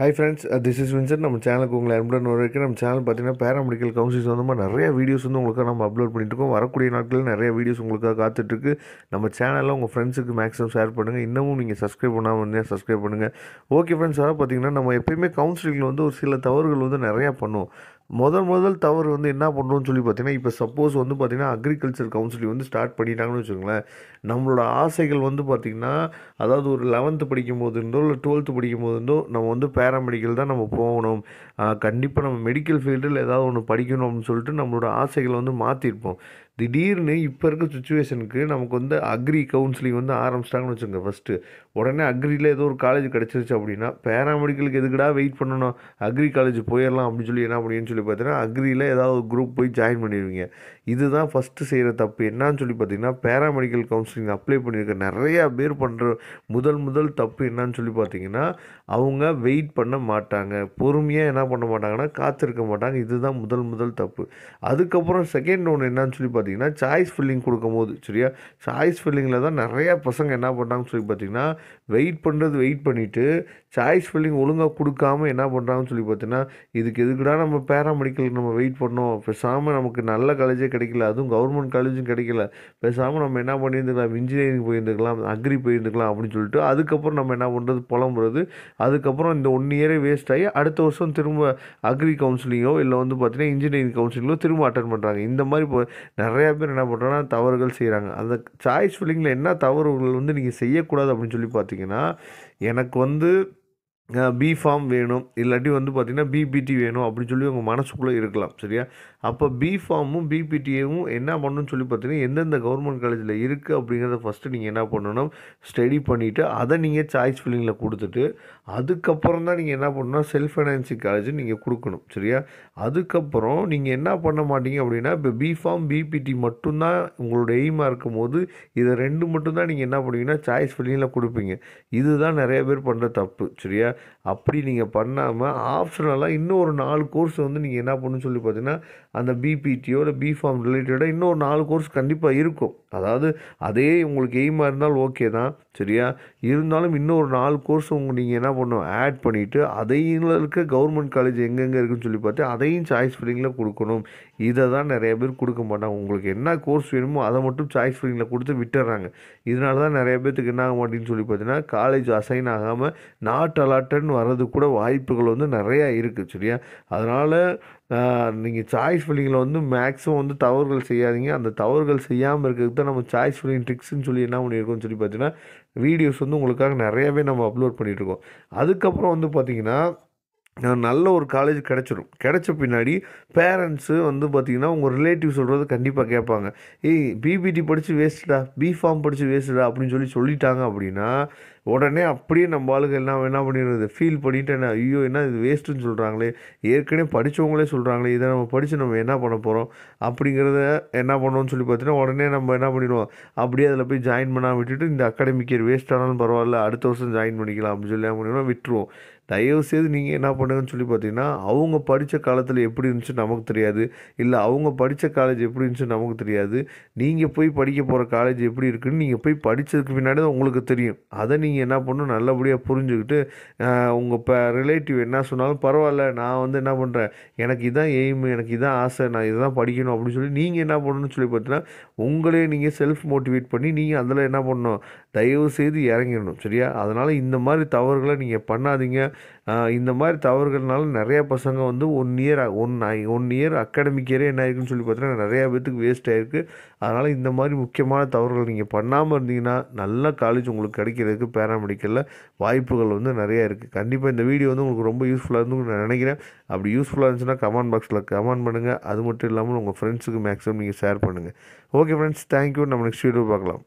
high friends this is வின்சர் நம்ம சேனலுக்கு உங்களை அன்புடன் வரைக்கும் நம்ம சேனல் பார்த்தீங்கன்னா பேராமெடிக்கல் கவுன்சில் வந்து நிறைய வீடியோஸ் வந்து உங்களுக்காக நம்ம அப்லோட் இருக்கோம் வரக்கூடிய நாட்களில் நிறைய வீடியோஸ் உங்களுக்காக காத்துட்ருக்கு நம்ம சேனலில் உங்கள் ஃப்ரெண்ட்ஸுக்கு மேக்ஸிமம் ஷேர் பண்ணுங்கள் இன்னமும் நீங்கள் சப்ஸ்கிரைப் பண்ணாமல் வந்து சப்ஸ்கிரைப் பண்ணுங்கள் ஓகே ஃப்ரெண்ட்ஸ் அதாவது பார்த்தீங்கன்னா நம்ம எப்பயுமே கவுன்சிலிங்கில் வந்து ஒரு சில தவறுகள் வந்து நிறையா பண்ணுவோம் முதல் முதல் தவறு வந்து என்ன பண்ணுறோம்னு சொல்லி பார்த்தீங்கன்னா இப்போ சப்போஸ் வந்து பார்த்திங்கன்னா அக்ரிகல்ச்சர் கவுன்சிலிங் வந்து ஸ்டார்ட் பண்ணிட்டாங்கன்னு வச்சுக்கோங்களேன் நம்மளோட ஆசைகள் வந்து பார்த்திங்கன்னா அதாவது ஒரு லெவன்த்து படிக்கும் போது இருந்தோ இல்லை டுவெல்த்து படிக்கும் போது இருந்தோ நம்ம வந்து பேராமெடிக்கல் தான் நம்ம போகணும் கண்டிப்பாக நம்ம மெடிக்கல் ஃபீல்டில் ஏதாவது ஒன்று படிக்கணும் அப்படின்னு சொல்லிட்டு நம்மளோட ஆசைகளை வந்து மாற்றிருப்போம் திடீர்னு இப்போ இருக்க சுச்சுவேஷனுக்கு நமக்கு வந்து அக்ரி கவுன்சிலிங் வந்து ஆரம்பிச்சிட்டாங்கன்னு வச்சுக்கோங்க ஃபஸ்ட்டு உடனே அக்ரியில் ஏதோ ஒரு காலேஜ் கிடச்சிருச்சு அப்படின்னா பேராமெடிக்கலுக்கு எதுக்குடா வெயிட் பண்ணணும் அக்ரி காலேஜ் போயிடலாம் அப்படின்னு சொல்லி என்ன அப்படின்னு சொல்லி பார்த்தீங்கன்னா அக்ரியில் ஏதாவது ஒரு குரூப் போய் ஜாயின் பண்ணிடுவீங்க இதுதான் ஃபஸ்ட்டு செய்கிற தப்பு என்னன்னு சொல்லி பார்த்தீங்கன்னா பேராமெடிக்கல் கவுன்சிலிங் அப்ளை பண்ணியிருக்க நிறையா பேர் பண்ணுற முதல் முதல் தப்பு என்னன்னு சொல்லி பார்த்தீங்கன்னா அவங்க வெயிட் பண்ண மாட்டாங்க பொறுமையாக என்ன பண்ண மாட்டாங்கன்னா காத்திருக்க மாட்டாங்க இதுதான் முதல் முதல் தப்பு அதுக்கப்புறம் செகண்ட் ஒன்று என்னன்னு சொல்லி பார்த்தீங்கன்னா பார்த்தீங்கன்னா சாய்ஸ் ஃபில்லிங் கொடுக்கும்போது சரியா சாய்ஸ் ஃபில்லிங்கில் தான் நிறையா பசங்க என்ன பண்ணுறாங்கன்னு சொல்லி பார்த்தீங்கன்னா வெயிட் பண்ணுறது வெயிட் பண்ணிவிட்டு சாய்ஸ் ஃபில்லிங் ஒழுங்காக கொடுக்காமல் என்ன பண்ணுறாங்கன்னு சொல்லி பார்த்தீங்கன்னா இதுக்கு எதுக்குடா நம்ம பேராமெடிக்கலுக்கு நம்ம வெயிட் பண்ணோம் பேசாமல் நமக்கு நல்ல காலேஜே கிடைக்கல அதுவும் கவர்மெண்ட் காலேஜும் கிடைக்கல பேசாமல் நம்ம என்ன பண்ணியிருந்துக்கலாம் இன்ஜினியரிங் போயிருந்துக்கலாம் அக்ரி போயிருந்துக்கலாம் அப்படின்னு சொல்லிட்டு அதுக்கப்புறம் நம்ம என்ன பண்ணுறது புலம்புறது அதுக்கப்புறம் இந்த ஒன் இயரே வேஸ்ட் ஆகி அடுத்த வருஷம் திரும்ப அக்ரி கவுன்சிலிங்கோ இல்லை வந்து பார்த்தீங்கன்னா இன்ஜினியரிங் கவுன்சிலிங்கோ திரும்ப அட்டன் பண்ணுறாங்க இந்த மாதிரி நிறைய நிறையா பேர் என்ன பண்ணுறோன்னா தவறுகள் செய்கிறாங்க அந்த சாய்ஸ் ஃபில்லிங்கில் என்ன தவறுகள் வந்து நீங்கள் செய்யக்கூடாது அப்படின்னு சொல்லி பார்த்தீங்கன்னா எனக்கு வந்து பி ஃபார்ம் வேணும் இல்லாட்டி வந்து பார்த்திங்கன்னா பிபிடி வேணும் அப்படின்னு சொல்லி உங்கள் மனசுக்குள்ளே இருக்கலாம் சரியா அப்போ பி ஃபார்மும் பிபிடிஏவும் என்ன பண்ணணும்னு சொல்லி பார்த்தீங்கன்னா எந்தெந்த கவர்மெண்ட் காலேஜில் இருக்குது அப்படிங்கிறத ஃபஸ்ட்டு நீங்கள் என்ன பண்ணணும் ஸ்டடி பண்ணிவிட்டு அதை நீங்கள் சாய்ஸ் ஃபில்லிங்கில் கொடுத்துட்டு அதுக்கப்புறம் தான் நீங்கள் என்ன பண்ணணும்னா செல்ஃப் ஃபைனான்சிங் காலேஜ் நீங்கள் கொடுக்கணும் சரியா அதுக்கப்புறம் நீங்கள் என்ன பண்ண மாட்டீங்க அப்படின்னா இப்போ பி ஃபார்ம் பிபிடி மட்டும்தான் உங்களோட எய்மாக இருக்கும் போது இதை ரெண்டு மட்டும்தான் நீங்கள் என்ன பண்ணுவீங்கன்னா சாய்ஸ் ஃபில்லிங்கில் கொடுப்பீங்க இதுதான் நிறைய பேர் பண்ணுற தப்பு சரியா அப்படி நீங்கள் பண்ணாமல் ஆப்ஷனலாக இன்னும் ஒரு நாலு கோர்ஸ் வந்து நீங்கள் என்ன பண்ணணும் சொல்லி பார்த்தீங்கன்னா அந்த பிபிடியோ இல்லை பிஃபார்ம் ரிலேட்டடாக இன்னொரு நாலு கோர்ஸ் கண்டிப்பாக இருக்கும் அதாவது அதே உங்களுக்கு எய்மாக இருந்தால் ஓகே தான் சரியா இருந்தாலும் இன்னொரு நாலு கோர்ஸ் உங்கள் நீங்கள் என்ன பண்ணும் ஆட் பண்ணிவிட்டு அதையும் இருக்க கவர்மெண்ட் காலேஜ் எங்கெங்கே இருக்குதுன்னு சொல்லி பார்த்து அதையும் சாய்ஸ் ஃபில்லிங்கில் கொடுக்கணும் இதை தான் நிறைய பேர் கொடுக்க மாட்டாங்க உங்களுக்கு என்ன கோர்ஸ் வேணுமோ அதை மட்டும் சாய்ஸ் ஃபிரீங்கில் கொடுத்து விட்டுறாங்க இதனால தான் நிறைய பேர்த்துக்கு என்ன ஆக மாட்டேன்னு சொல்லி பார்த்தீங்கன்னா காலேஜ் அசைன் ஆகாமல் நாட் அலாட்டன் வர்றது கூட வாய்ப்புகள் வந்து நிறையா இருக்குது சரியா அதனால் நீங்கள் சாய்ஸ் ஃபில்லிங்கில் வந்து மேக்ஸிமம் வந்து தவறுகள் செய்யாதீங்க அந்த தவறுகள் செய்யாமல் இருக்கிறதுக்கு தான் நம்ம சாய்ஸ் ஃபில்லிங் ட்ரிக்ஸ்னு சொல்லி என்ன பண்ணியிருக்கோன்னு சொல்லி பார்த்தீங்கன்னா வீடியோஸ் வந்து உங்களுக்காக நிறையாவே நம்ம அப்லோட் பண்ணிகிட்ருக்கோம் அதுக்கப்புறம் வந்து பார்த்திங்கன்னா நல்ல ஒரு காலேஜ் கிடச்சிரும் கிடச்ச பின்னாடி பேரண்ட்ஸு வந்து பார்த்திங்கன்னா உங்கள் ரிலேட்டிவ் சொல்கிறது கண்டிப்பாக கேட்பாங்க ஏய் பிபிடி படித்து வேஸ்ட்டுடா ஃபார்ம் படித்து வேஸ்ட்டுடா அப்படின்னு சொல்லி சொல்லிட்டாங்க அப்படின்னா உடனே அப்படியே நம்ம ஆளுங்க எல்லாம் என்ன பண்ணிடுறது ஃபீல் பண்ணிவிட்டு என்ன ஐயோ என்ன இது வேஸ்ட்டுன்னு சொல்கிறாங்களே ஏற்கனவே படித்தவங்களே சொல்கிறாங்களே இதை நம்ம படித்து நம்ம என்ன பண்ண போகிறோம் அப்படிங்கிறத என்ன பண்ணோன்னு சொல்லி பார்த்தீங்கன்னா உடனே நம்ம என்ன பண்ணிடுவோம் அப்படியே அதில் போய் ஜாயின் பண்ணாமல் விட்டுட்டு இந்த அகாடமிக் இயர் வேஸ்ட் ஆனாலும் பரவாயில்ல அடுத்த வருஷம் ஜாயின் பண்ணிக்கலாம் அப்படின்னு சொல்லி என்ன பண்ணிடுவோம் விட்டுருவோம் தயவு செய்து நீங்கள் என்ன பண்ணுங்கன்னு சொல்லி பார்த்தீங்கன்னா அவங்க படித்த காலத்தில் எப்படி இருந்துச்சு நமக்கு தெரியாது இல்லை அவங்க படித்த காலேஜ் எப்படி இருந்துச்சு நமக்கு தெரியாது நீங்கள் போய் படிக்க போகிற காலேஜ் எப்படி இருக்குன்னு நீங்கள் போய் படித்ததுக்கு பின்னாடி தான் உங்களுக்கு தெரியும் அதை நீங்கள் என்ன பண்ணணும் நல்லபடியாக புரிஞ்சுக்கிட்டு உங்கள் இப்போ ரிலேட்டிவ் என்ன சொன்னாலும் பரவாயில்ல நான் வந்து என்ன பண்ணுறேன் எனக்கு இதான் எய்ம் எனக்கு இதான் ஆசை நான் இதை தான் படிக்கணும் அப்படின்னு சொல்லி நீங்கள் என்ன பண்ணணும்னு சொல்லி பார்த்தீங்கன்னா உங்களே நீங்கள் செல்ஃப் மோட்டிவேட் பண்ணி நீங்கள் அதில் என்ன பண்ணணும் தயவு செய்து இறங்கிடணும் சரியா அதனால் இந்த மாதிரி தவறுகளை நீங்கள் பண்ணாதீங்க இந்த மாதிரி தவறுகள்னால நிறையா பசங்க வந்து one year one one year academic இயரே என்ன ஆயிருக்குன்னு சொல்லி பார்த்தீங்கன்னா நிறையா பேத்துக்கு வேஸ்ட் ஆயிருக்கு அதனால் இந்த மாதிரி முக்கியமான தவறுகள் நீங்கள் பண்ணாமல் இருந்தீங்கன்னா நல்ல காலேஜ் உங்களுக்கு கிடைக்கிறதுக்கு பேராமெடிக்கலில் வாய்ப்புகள் வந்து நிறையா இருக்குது கண்டிப்பாக இந்த வீடியோ வந்து உங்களுக்கு ரொம்ப யூஸ்ஃபுல்லாக இருந்து நான் நினைக்கிறேன் அப்படி யூஸ்ஃபுல்லாக இருந்துச்சுன்னா கமெண்ட் பாக்ஸில் கமெண்ட் பண்ணுங்கள் அது மட்டும் இல்லாமல் உங்கள் ஃப்ரெண்ட்ஸுக்கு மேக்ஸிமம் நீங்கள் ஷேர் பண்ணுங்கள் ஓகே ஃப்ரெண்ட்ஸ் தேங்க்யூ நம்ம நெக்ஸ்ட் வீடியோ பார்க்கலாம்